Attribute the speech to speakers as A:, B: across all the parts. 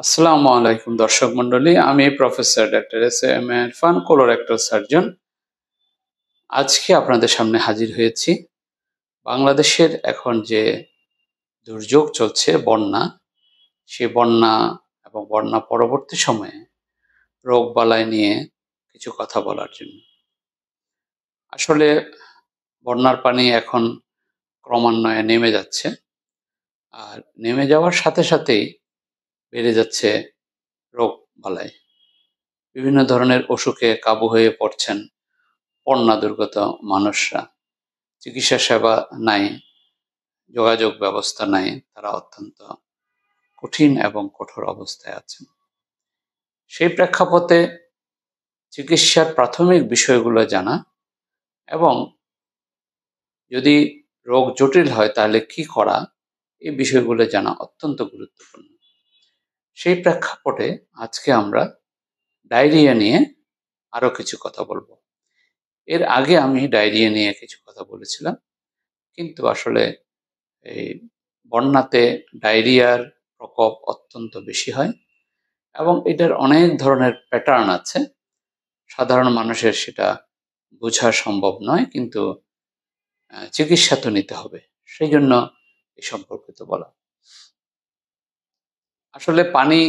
A: আসসালামু আলাইকুম দর্শক মন্ডলী আমি professor doctor S M Irfan colorectal surgeon আজকে আপনাদের সামনে হাজির হয়েছি বাংলাদেশের এখন যে দুর্যোগ চলছে বন্যা সে বন্যা এবং বন্যা পরবর্তী সময়ে রোগবালাই নিয়ে কিছু কথা বলার জন্য আসলে বন্যার পানি এখন ক্রমান্বয়ে নেমে যাচ্ছে আর নেমে যাওয়ার সাথে সাথেই বেড়ে যাচ্ছে রোগ বালাই বিভিন্ন ধরনের অসুখে কাবু হয়ে পড়ছেন পণ্যা দুর্গত মানুষরা চিকিৎসা সেবা নাই যোগাযোগ ব্যবস্থা নাই তারা অত্যন্ত কঠিন এবং কঠোর অবস্থায় আছেন সেই প্রেক্ষাপটে চিকিৎসার প্রাথমিক বিষয়গুলো জানা এবং যদি রোগ জটিল হয় তাহলে কি করা এই বিষয়গুলো জানা অত্যন্ত গুরুত্বপূর্ণ সেই প্রেক্ষাপটে আজকে আমরা ডায়রিয়া নিয়ে আরও কিছু কথা বলবো এর আগে আমি ডায়রিয়া নিয়ে কিছু কথা বলেছিলাম কিন্তু আসলে এই বন্যাতে ডায়রিয়ার প্রকোপ অত্যন্ত বেশি হয় এবং এটার অনেক ধরনের প্যাটার্ন আছে সাধারণ মানুষের সেটা বোঝা সম্ভব নয় কিন্তু চিকিৎসা তো নিতে হবে সেই জন্য এ সম্পর্কিত বলা আসলে পানি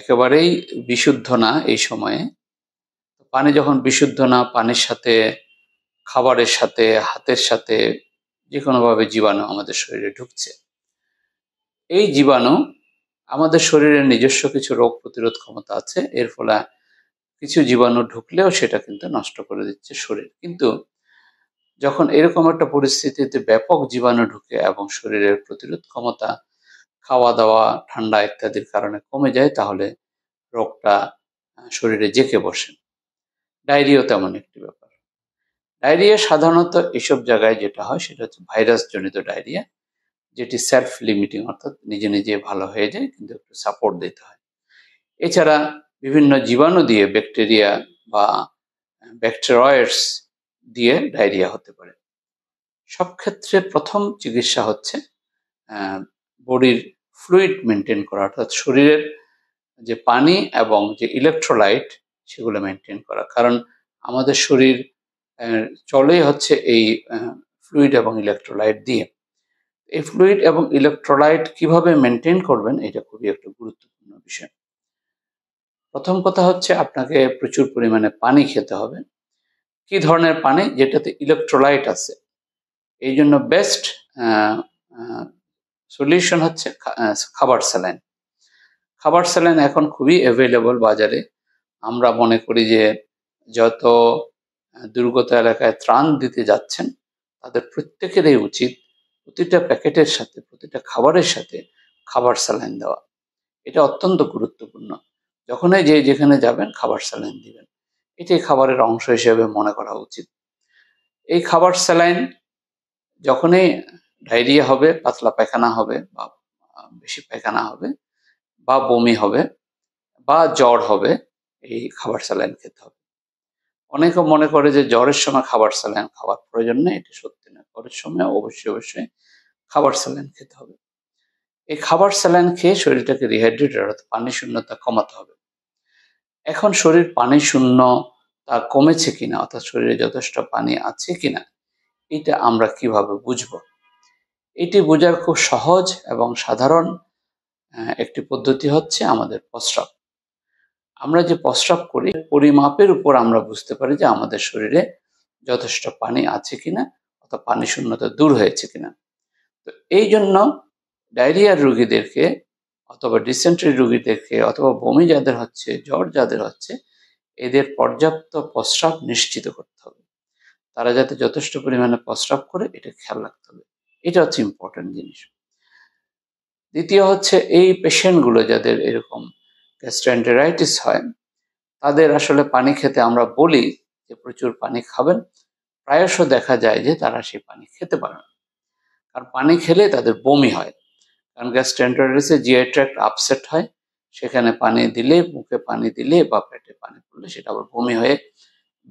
A: একেবারেই বিশুদ্ধ না এই সময়ে পানি যখন বিশুদ্ধ না পানির সাথে খাবারের সাথে হাতের সাথে যে কোনোভাবে জীবাণু আমাদের শরীরে ঢুকছে এই জীবাণু আমাদের শরীরের নিজস্ব কিছু রোগ প্রতিরোধ ক্ষমতা আছে এর ফলে কিছু জীবাণু ঢুকলেও সেটা কিন্তু নষ্ট করে দিচ্ছে শরীর কিন্তু যখন এরকম একটা পরিস্থিতিতে ব্যাপক জীবাণু ঢুকে এবং শরীরের প্রতিরোধ ক্ষমতা খাওয়া দাওয়া ঠান্ডা ইত্যাদির কারণে কমে যায় তাহলে রোগটা শরীরে জেঁকে বসে ডায়রিয়াও তেমন একটি ব্যাপার ডায়রিয়া সাধারণত এসব জায়গায় যেটা হয় সেটা হচ্ছে ভাইরাসজনিত ডায়রিয়া যেটি সেলফ লিমিটিং অর্থাৎ নিজে নিজে ভালো হয়ে যায় কিন্তু একটু সাপোর্ট দিতে হয় এছাড়া বিভিন্ন জীবাণু দিয়ে ব্যাকটেরিয়া বা ব্যাকটেরয়েডস দিয়ে ডায়রিয়া হতে পারে সব ক্ষেত্রে প্রথম চিকিৎসা হচ্ছে বডির ফ্লুইড মেনটেন করা অর্থাৎ শরীরের যে পানি এবং যে ইলেকট্রোলাইট সেগুলো মেনটেন করা কারণ আমাদের শরীর চলেই হচ্ছে এই ফ্লুইড এবং ইলেকট্রোলাইট দিয়ে এই ফ্লুইড এবং ইলেকট্রোলাইট কিভাবে মেনটেন করবেন এটা খুবই একটা গুরুত্বপূর্ণ বিষয় প্রথম কথা হচ্ছে আপনাকে প্রচুর পরিমাণে পানি খেতে হবে কি ধরনের পানি যেটাতে ইলেকট্রোলাইট আছে এই জন্য বেস্ট সলিউশন হচ্ছে খাবার স্যালাইন খাবার স্যালাইন এখন খুবই অ্যাভেলেবল বাজারে আমরা মনে করি যে যত দুর্গত এলাকায় ত্রাণ দিতে যাচ্ছেন তাদের প্রত্যেকেরই উচিত প্রতিটা প্যাকেটের সাথে প্রতিটা খাবারের সাথে খাবার স্যালাইন দেওয়া এটা অত্যন্ত গুরুত্বপূর্ণ যখনই যে যেখানে যাবেন খাবার স্যালাইন দিবেন এটাই খাবারের অংশ হিসেবে মনে করা উচিত এই খাবার স্যালাইন যখনই ডায়রিয়া হবে পাতলা পায়খানা হবে বা বেশি পায়খানা হবে বা বমি হবে বা জ্বর হবে এই খাবার স্যালাইন খেতে হবে অনেকে মনে করে যে জ্বরের সময় খাবার স্যালাইন খাবার প্রয়োজন নেই এটি সত্যি নয় জ্বরের সময় অবশ্যই অবশ্যই খাবার স্যালাইন খেতে হবে এই খাবার স্যালাইন খেয়ে শরীরটাকে রিহাইড্রেট অর্থাৎ পানি শূন্যতা কমাতে হবে এখন শরীর পানি শূন্য তা কমেছে কিনা অর্থাৎ শরীরে যথেষ্ট পানি আছে কিনা এটা আমরা কিভাবে বুঝবো এটি বোঝার খুব সহজ এবং সাধারণ একটি পদ্ধতি হচ্ছে আমাদের প্রস্রাব আমরা যে প্রস্রাব করি পরিমাপের উপর আমরা বুঝতে পারি যে আমাদের শরীরে যথেষ্ট পানি আছে কিনা অথবা পানি শূন্যতা দূর হয়েছে কিনা তো এই জন্য ডায়রিয়ার রুগীদেরকে অথবা ডিসেন্ট্রি রুগীদেরকে অথবা বমি যাদের হচ্ছে জ্বর যাদের হচ্ছে এদের পর্যাপ্ত প্রস্রাব নিশ্চিত করতে হবে তারা যাতে যথেষ্ট পরিমাণে প্রস্রাব করে এটা খেয়াল রাখতে হবে এটা হচ্ছে ইম্পর্টেন্ট জিনিস দ্বিতীয় হচ্ছে এই পেশেন্টগুলো যাদের এরকম গ্যাস্ট্রেন্টেরাইটিস হয় তাদের আসলে পানি খেতে আমরা বলি যে প্রচুর পানি খাবেন প্রায়শ দেখা যায় যে তারা সেই পানি খেতে পারে না কারণ পানি খেলে তাদের বমি হয় কারণ গ্যাস্ট্রেন্টেরাইটিসে জিআই ট্র্যাক্ট আপসেট হয় সেখানে পানি দিলে মুখে পানি দিলে বা পেটে পানি পড়লে সেটা আবার বমি হয়ে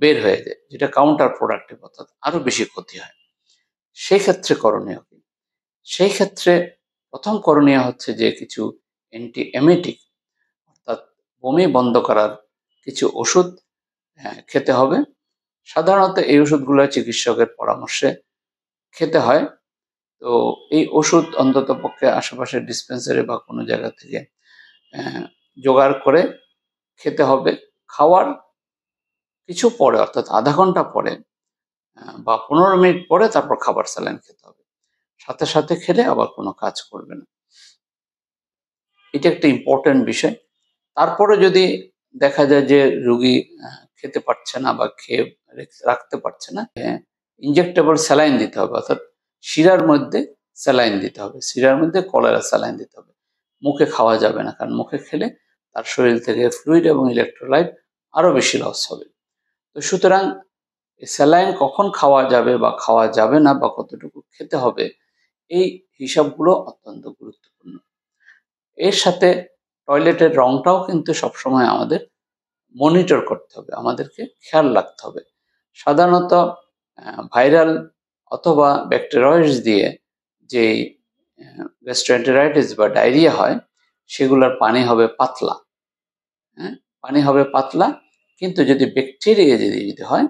A: বের হয়ে যায় যেটা কাউন্টার প্রোডাক্টিভ অর্থাৎ আরও বেশি ক্ষতি হয় সেই ক্ষেত্রে করণীয় কি সেই ক্ষেত্রে প্রথম করণীয় হচ্ছে যে কিছু এমেটিক অর্থাৎ বমি বন্ধ করার কিছু ওষুধ হ্যাঁ, খেতে হবে সাধারণত এই ওষুধগুলো চিকিৎসকের পরামর্শে খেতে হয় তো এই ওষুধ অন্তত পক্ষে আশেপাশের ডিসপেন্সারি বা কোনো জায়গা থেকে হ্যাঁ, জোগাড় করে খেতে হবে খাওয়ার কিছু পরে অর্থাৎ আধা ঘন্টা পরে বা পনেরো মিনিট পরে তারপর খাবার স্যালাইন খেতে হবে সাথে সাথে খেলে আবার কোনো কাজ করবে না এটা একটা ইম্পর্টেন্ট বিষয় তারপরে যদি দেখা যায় যে রুগী খেতে পারছে না বা খেয়ে রাখতে পারছে না ইনজেক্টেবল স্যালাইন দিতে হবে অর্থাৎ শিরার মধ্যে স্যালাইন দিতে হবে শিরার মধ্যে কলেরা স্যালাইন দিতে হবে মুখে খাওয়া যাবে না কারণ মুখে খেলে তার শরীর থেকে ফ্লুইড এবং ইলেকট্রোলাইট আরও বেশি লস হবে তো সুতরাং স্যালাইন কখন খাওয়া যাবে বা খাওয়া যাবে না বা কতটুকু খেতে হবে এই হিসাবগুলো অত্যন্ত গুরুত্বপূর্ণ এর সাথে টয়লেটের রঙটাও কিন্তু সবসময় আমাদের মনিটর করতে হবে আমাদেরকে খেয়াল রাখতে হবে সাধারণত ভাইরাল অথবা ব্যাকটেরয়েডস দিয়ে যে গ্যাস্ট্রেন্টেরাইটিস বা ডায়রিয়া হয় সেগুলোর পানি হবে পাতলা হ্যাঁ পানি হবে পাতলা কিন্তু যদি ব্যাকটেরিয়া যদি যদি হয়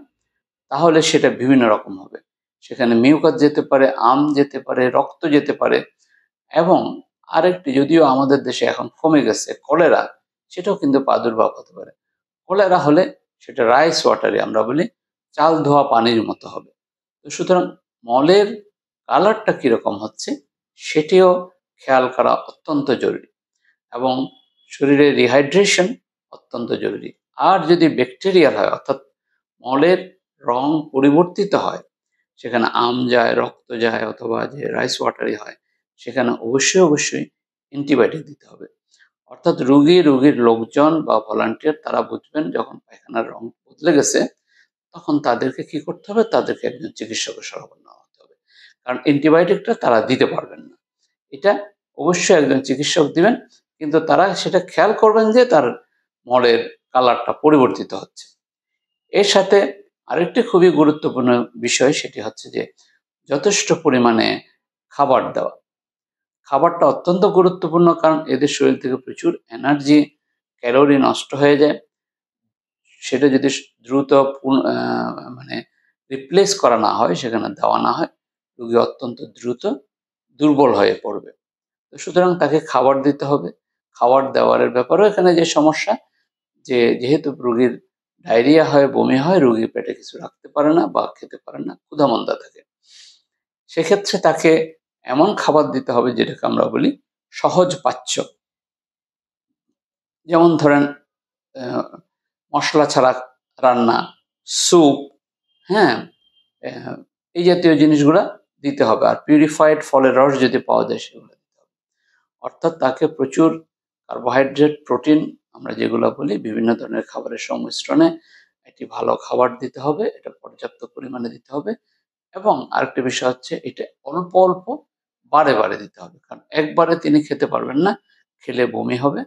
A: তাহলে সেটা বিভিন্ন রকম হবে সেখানে মিউকাজ যেতে পারে আম যেতে পারে রক্ত যেতে পারে এবং আরেকটি যদিও আমাদের দেশে এখন কমে গেছে কলেরা সেটাও কিন্তু প্রাদুর্ভাব হতে পারে কলেরা হলে সেটা রাইস ওয়াটারে আমরা বলি চাল ধোয়া পানির মতো হবে তো সুতরাং মলের কালারটা কীরকম হচ্ছে সেটিও খেয়াল করা অত্যন্ত জরুরি এবং শরীরে রিহাইড্রেশন অত্যন্ত জরুরি আর যদি ব্যাকটেরিয়াল হয় অর্থাৎ মলের রং পরিবর্তিত হয় সেখানে আম যায় রক্ত যায় অথবা যে রাইস ওয়াটারই হয় সেখানে অবশ্যই অবশ্যই অ্যান্টিবায়োটিক দিতে হবে অর্থাৎ রুগী রুগীর লোকজন বা ভলান্টিয়ার তারা বুঝবেন যখন পায়খানার রং বদলে গেছে তখন তাদেরকে কি করতে হবে তাদেরকে একজন চিকিৎসকের সরবরাহ হতে হবে কারণ অ্যান্টিবায়োটিকটা তারা দিতে পারবেন না এটা অবশ্যই একজন চিকিৎসক দিবেন কিন্তু তারা সেটা খেয়াল করবেন যে তার মলের কালারটা পরিবর্তিত হচ্ছে এর সাথে আরেকটি খুবই গুরুত্বপূর্ণ বিষয় সেটি হচ্ছে যে যথেষ্ট পরিমাণে খাবার দেওয়া খাবারটা অত্যন্ত গুরুত্বপূর্ণ কারণ এদের শরীর থেকে প্রচুর এনার্জি ক্যালোরি নষ্ট হয়ে যায় সেটা যদি দ্রুত মানে রিপ্লেস করা না হয় সেখানে দেওয়া না হয় রুগী অত্যন্ত দ্রুত দুর্বল হয়ে পড়বে তো সুতরাং তাকে খাবার দিতে হবে খাবার দেওয়ার ব্যাপারেও এখানে যে সমস্যা যে যেহেতু রুগীর ডায়রিয়া হয় বমি হয় রুগী পেটে কিছু রাখতে পারে না বা খেতে পারে না ক্ষুধামন্দা থাকে সেক্ষেত্রে তাকে এমন খাবার দিতে হবে যেটাকে আমরা বলি সহজ পাচ্য যেমন ধরেন মশলা ছাড়া রান্না স্যুপ হ্যাঁ এই জাতীয় জিনিসগুলা দিতে হবে আর পিউরিফাইড ফলের রস যদি পাওয়া যায় সেগুলো দিতে হবে অর্থাৎ তাকে প্রচুর কার্বোহাইড্রেট প্রোটিন আমরা যেগুলো বলি বিভিন্ন ধরনের খাবারের সংমিশ্রণে একটি ভালো খাবার দিতে হবে এটা পর্যাপ্ত পরিমাণে দিতে হবে এবং আরেকটি বিষয় হচ্ছে এটা অল্প অল্প বারে বারে দিতে হবে কারণ একবারে তিনি খেতে পারবেন না খেলে বমি হবে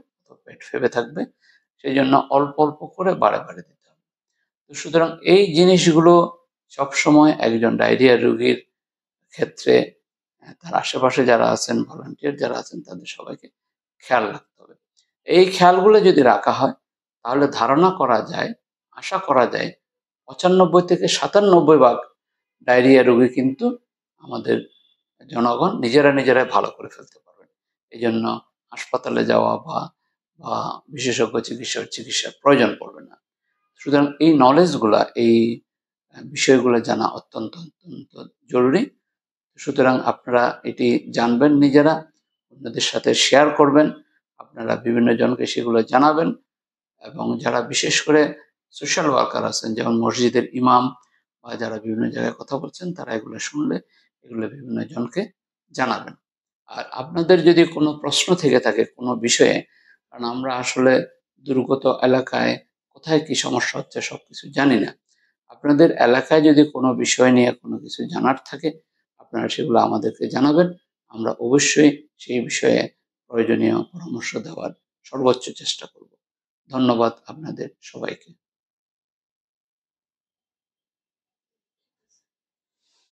A: পেট ফেবে থাকবে সেই জন্য অল্প অল্প করে বারে বারে দিতে হবে তো সুতরাং এই জিনিসগুলো সবসময় একজন ডায়রিয়া রোগীর ক্ষেত্রে হ্যাঁ, তার আশেপাশে যারা আছেন ভলান্টিয়ার যারা আছেন তাদের সবাইকে খেয়াল রাখতে এই খেয়ালগুলো যদি রাখা হয় তাহলে ধারণা করা যায় আশা করা যায় পঁচানব্বই থেকে সাতানব্বই ভাগ ডায়রিয়া রোগী কিন্তু আমাদের জনগণ নিজেরা নিজেরাই ভালো করে ফেলতে পারবেন এই জন্য হাসপাতালে যাওয়া বা বা বিশেষজ্ঞ চিকিৎসার চিকিৎসার প্রয়োজন পড়বে না সুতরাং এই নলেজগুলা এই বিষয়গুলো জানা অত্যন্ত অত্যন্ত জরুরি সুতরাং আপনারা এটি জানবেন নিজেরা অন্যদের সাথে শেয়ার করবেন আপনারা বিভিন্ন জনকে সেগুলো জানাবেন এবং যারা বিশেষ করে সোশ্যাল ওয়ার্কার আছেন যেমন মসজিদের ইমাম বা যারা বিভিন্ন জায়গায় কথা বলছেন তারা এগুলো শুনলে এগুলো বিভিন্ন জনকে জানাবেন আর আপনাদের যদি কোনো প্রশ্ন থেকে থাকে কোনো বিষয়ে কারণ আমরা আসলে দুর্গত এলাকায় কোথায় কি সমস্যা হচ্ছে সব কিছু জানি না আপনাদের এলাকায় যদি কোনো বিষয় নিয়ে কোনো কিছু জানার থাকে আপনারা সেগুলো আমাদেরকে জানাবেন আমরা অবশ্যই সেই বিষয়ে প্রয়োজনীয় পরামর্শ দেওয়ার সর্বোচ্চ চেষ্টা করব ধন্যবাদ আপনাদের সবাইকে